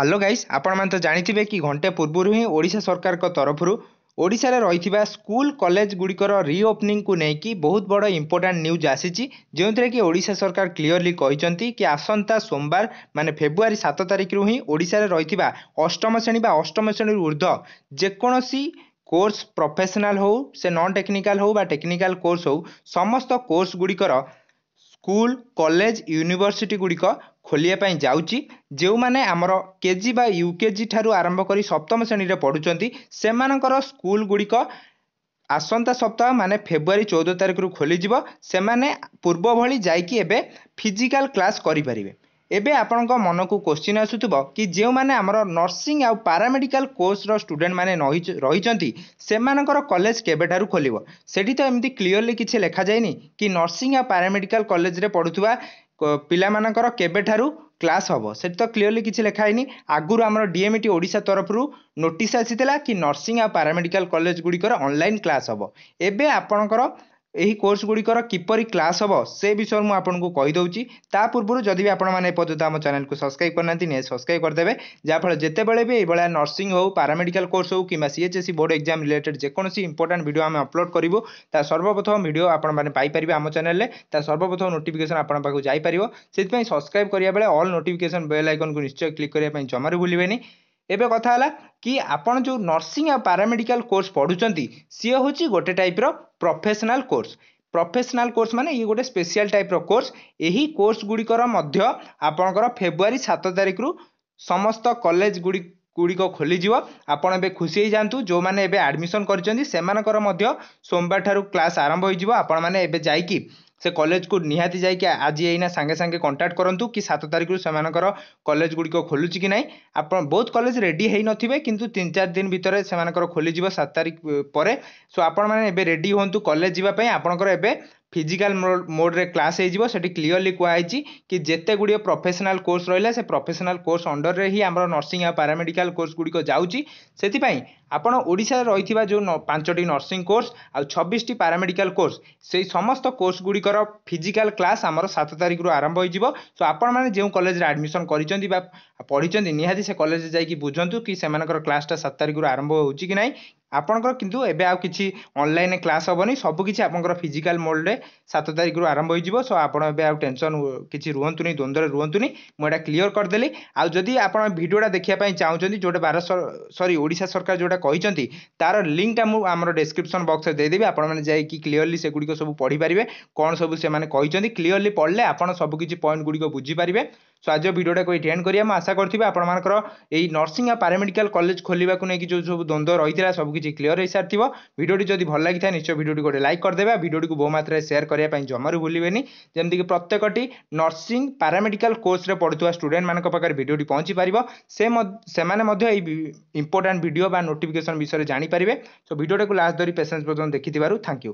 hello guys ଆପଣମାନେ ତ ଜାଣିଥିବେ କି ଘଣ୍ଟେ ପୂର୍ବରୁ ହିଁ ଓଡ଼ିଶା ସରକାରଙ୍କ ତରଫରୁ ଓଡ଼ିଶାରେ ରହିଥିବା ସ୍କୁଲ କଲେଜ ଗୁଡ଼ିକର ରିଓପନିଂକୁ ନେଇକି ବହୁତ ବଡ଼ ଇମ୍ପୋର୍ଟାଣ୍ଟ ନ୍ୟୁଜ୍ ଆସିଛି ଯେଉଁଥିରେ କି ଓଡ଼ିଶା ସରକାର କ୍ଲିଅରଲି କହିଛନ୍ତି କି ଆସନ୍ତା ସୋମବାର ମାନେ ଫେବୃଆରୀ ସାତ ତାରିଖରୁ ହିଁ ଓଡ଼ିଶାରେ ରହିଥିବା ଅଷ୍ଟମ ଶ୍ରେଣୀ ବା ଅଷ୍ଟମ ଶ୍ରେଣୀରୁ ଉର୍ଦ୍ଧ୍ୱ ଯେକୌଣସି କୋର୍ସ ପ୍ରଫେସନାଲ୍ ହେଉ ସେ ନନ୍ ଟେକ୍ନିକାଲ୍ ହେଉ ବା ଟେକ୍ନିକାଲ୍ କୋର୍ସ ହେଉ ସମସ୍ତ କୋର୍ସ ଗୁଡ଼ିକର ସ୍କୁଲ କଲେଜ ୟୁନିଭର୍ସିଟି ଗୁଡ଼ିକ ଖୋଲିବା ପାଇଁ ଯାଉଛି ଯେଉଁମାନେ ଆମର କେ ଜି ବା ୟୁକେଜି ଠାରୁ ଆରମ୍ଭ କରି ସପ୍ତମ ଶ୍ରେଣୀରେ ପଢ଼ୁଛନ୍ତି ସେମାନଙ୍କର ସ୍କୁଲ ଗୁଡ଼ିକ ଆସନ୍ତା ସପ୍ତାହ ମାନେ ଫେବୃଆରୀ ଚଉଦ ତାରିଖରୁ ଖୋଲିଯିବ ସେମାନେ ପୂର୍ବ ଭଳି ଯାଇକି ଏବେ ଫିଜିକାଲ କ୍ଲାସ୍ କରିପାରିବେ ଏବେ ଆପଣଙ୍କ ମନକୁ କୋଶ୍ଚିନ୍ ଆସୁଥିବ କି ଯେଉଁମାନେ ଆମର ନର୍ସିଂ ଆଉ ପାରାମେଡ଼ିକାଲ କୋର୍ସର ଷ୍ଟୁଡେଣ୍ଟମାନେ ରହିଛନ୍ତି ସେମାନଙ୍କର କଲେଜ କେବେଠାରୁ ଖୋଲିବ ସେଠି ତ ଏମିତି କ୍ଲିଅରଲି କିଛି ଲେଖାଯାଇନି କି ନର୍ସିଂ ଆଉ ପାରାମେଡ଼ିକାଲ କଲେଜରେ ପଢ଼ୁଥିବା ପିଲାମାନଙ୍କର କେବେଠାରୁ କ୍ଲାସ୍ ହେବ ସେଠି ତ କ୍ଲିଅରଲି କିଛି ଲେଖା ହେଇନି ଆଗରୁ ଆମର ଡିଏମ୍ଇଟି ଓଡ଼ିଶା ତରଫରୁ ନୋଟିସ୍ ଆସିଥିଲା କି ନର୍ସିଂ ଆଉ ପାରାମେଡ଼ିକାଲ୍ କଲେଜଗୁଡ଼ିକର ଅନଲାଇନ୍ କ୍ଲାସ୍ ହେବ ଏବେ ଆପଣଙ୍କର ଏହି କୋର୍ସ ଗୁଡ଼ିକର କିପରି କ୍ଲାସ୍ ହେବ ସେ ବିଷୟରେ ମୁଁ ଆପଣଙ୍କୁ କହିଦେଉଛି ତା ପୂର୍ବରୁ ଯଦି ବି ଆପଣମାନେ ଏପର୍ଯ୍ୟନ୍ତ ଆମ ଚ୍ୟାନେଲକୁ ସବସ୍କ୍ରାଇବ୍ କରିନାହାନ୍ତି ନିହାତି ସବସ୍କ୍ରାଇବ୍ କରିଦେବେ ଯାହାଫଳରେ ଯେତେବେଳେ ବି ଏଇଭଳିଆ ନର୍ସିଂ ହେଉ ପାରାମେଡ଼ିକାଲ କୋର୍ସ ହେଉ କିମ୍ବା ସିଏଚ୍ଏସ୍ସି ବୋର୍ଡ଼ ଏକ୍ଜାମ୍ ରିଲେଟେଡ୍ ଯେକୌଣସି ଇମ୍ପୋର୍ଟାଣ୍ଟ ଭିଡ଼ିଓ ଆମେ ଅପଲୋଡ଼ କରିବୁ ତା ସର୍ବପ୍ରଥମ ଭିଡ଼ିଓ ଆପଣମାନେ ପାଇପାରିବେ ଆମ ଚ୍ୟାନେଲରେ ତା ସର୍ବପ୍ରଥମ ନୋଟିଫିକେସନ୍ ଆପଣଙ୍କ ପାଖକୁ ଯାଇପାରିବ ସେଥିପାଇଁ ସବସ୍କ୍ରାଇବ୍ କରିବା ବେଳେ ଅଲ୍ ନୋଟିଫିକେସନ୍ ବେଲ୍ ଆଇକନ୍କୁ ନିଶ୍ଚୟ କ୍ଲିକ୍ କରିବା ପାଇଁ ଜମାରୁ ଭୁଲିବେନି ଏବେ କଥା ହେଲା କି ଆପଣ ଯେଉଁ ନର୍ସିଂ ଆଉ ପାରାମେଡ଼ିକାଲ୍ କୋର୍ସ ପଢ଼ୁଛନ୍ତି ସିଏ ହେଉଛି ଗୋଟେ ଟାଇପ୍ର ପ୍ରଫେସନାଲ୍ କୋର୍ସ ପ୍ରଫେସନାଲ୍ କୋର୍ସ ମାନେ ଇଏ ଗୋଟେ ସ୍ପେସିଆଲ୍ ଟାଇପ୍ର କୋର୍ସ ଏହି କୋର୍ସଗୁଡ଼ିକର ମଧ୍ୟ ଆପଣଙ୍କର ଫେବୃଆରୀ ସାତ ତାରିଖରୁ ସମସ୍ତ କଲେଜ ଗୁଡ଼ି ଗୁଡ଼ିକ ଖୋଲିଯିବ ଆପଣ ଏବେ ଖୁସି ହେଇଯାଆନ୍ତୁ ଯେଉଁମାନେ ଏବେ ଆଡ଼ମିସନ୍ କରିଛନ୍ତି ସେମାନଙ୍କର ମଧ୍ୟ ସୋମବାର ଠାରୁ କ୍ଲାସ୍ ଆରମ୍ଭ ହୋଇଯିବ ଆପଣମାନେ ଏବେ ଯାଇକି ସେ କଲେଜକୁ ନିହାତି ଯାଇକି ଆଜି ଏଇନା ସାଙ୍ଗେ ସାଙ୍ଗେ କଣ୍ଟାକ୍ଟ କରନ୍ତୁ କି ସାତ ତାରିଖରୁ ସେମାନଙ୍କର କଲେଜ ଗୁଡ଼ିକ ଖୋଲୁଛି କି ନାହିଁ ଆପଣ ବହୁତ କଲେଜ ରେଡ଼ି ହେଇନଥିବେ କିନ୍ତୁ ତିନି ଚାରି ଦିନ ଭିତରେ ସେମାନଙ୍କର ଖୋଲିଯିବ ସାତ ତାରିଖ ପରେ ସୋ ଆପଣମାନେ ଏବେ ରେଡ଼ି ହୁଅନ୍ତୁ କଲେଜ ଯିବା ପାଇଁ ଆପଣଙ୍କର ଏବେ ଫିଜିକାଲ ମୋଡ଼ରେ କ୍ଲାସ୍ ହେଇଯିବ ସେଠି କ୍ଲିଅରଲି କୁହାହେଇଛି କି ଯେତେ ଗୁଡ଼ିଏ ପ୍ରଫେସନାଲ୍ କୋର୍ସ ରହିଲା ସେ ପ୍ରଫେସନାଲ୍ କୋର୍ସ ଅଣ୍ଡରରେ ହିଁ ଆମର ନର୍ସିଂ ଆଉ ପାରାମେଡ଼ିକାଲ କୋର୍ସ ଗୁଡ଼ିକ ଯାଉଛି ସେଥିପାଇଁ ଆପଣ ଓଡ଼ିଶାରେ ରହିଥିବା ଯେଉଁ ପାଞ୍ଚଟି ନର୍ସିଂ କୋର୍ସ ଆଉ ଛବିଶଟି ପାରାମେଡ଼ିକାଲ କୋର୍ସ ସେଇ ସମସ୍ତ କୋର୍ସ ଗୁଡ଼ିକର ଫିଜିକାଲ କ୍ଲାସ୍ ଆମର ସାତ ତାରିଖରୁ ଆରମ୍ଭ ହୋଇଯିବ ସୋ ଆପଣମାନେ ଯେଉଁ କଲେଜରେ ଆଡ଼ମିସନ୍ କରିଛନ୍ତି ବା ପଢ଼ିଛନ୍ତି ନିହାତି ସେ କଲେଜ ଯାଇକି ବୁଝନ୍ତୁ କି ସେମାନଙ୍କର କ୍ଲାସ୍ଟା ସାତ ତାରିଖରୁ ଆରମ୍ଭ ହେଉଛି କି ନାହିଁ আপনককিন্তু এবে আৰু কিছি অনলাইন ক্লাছ হব নি সককিছি আপনকৰ ফিজিক্যাল মডেলতে 7 তাৰিখৰু আৰম্ভ হৈ যাব স আপোন এবে আৰু টেনচন কিছি ৰুৱন্তু নি দুন্দৰ ৰুৱন্তু নি মই এটা ক্লিয়াৰ কৰ দিলে আৰু যদি আপোন ভিডিওটা দেখি পাবা চাওঁচন্দি জটে 1200 সৰি ওড়িশা সরকার জটে কৈচন্দি তাৰ লিংকটা মই আমাৰ ডেসক্ৰিপচন বক্সতে দি দিবি আপোন মানে যায় কি ক্লিয়াৰলি সেইগুডিকে সব পঢ়ি পৰিবে কোন সব সেই মানে কৈচন্দি ক্লিয়াৰলি পঢ়লে আপোন সবকিছি পইণ্ট গুডিকে বুজি পৰিবে সো আজ ভিডিওটাকে এটি এন্ড করিয়া মু আশা করছি আপনার এই নর্সিং আর প্যারামেডিকাল কলেজ খোলা নেই যে সব দ্বন্দ্ব রয়েছে সবকিছু ক্লিয়ার হয়ে সারি ভিডিওটি যদি ভাল লাগি থাকে নিশ্চয় ভিডিওটি গোটে লাইক করদেবে ভিডিওটি বহু মাত্রায় সেয়ার করা জমারু ভুলবেনি যেমি প্রত্যেকটি নর্সিং প্যারামেডিকাল কোর্সে পড়ুয়া স্টুডেন্ট মান পাখে ভিডিওটি পৌঁছি পার সে এই ইম্পর্টাট ভিডিও বা নোটিফিকেসন বিষয়ে জাঁপারে সো ভিডিওটা লাস্ট ধরি পেসেন্স পর্যন্ত দেখি থ্যাংক ইউ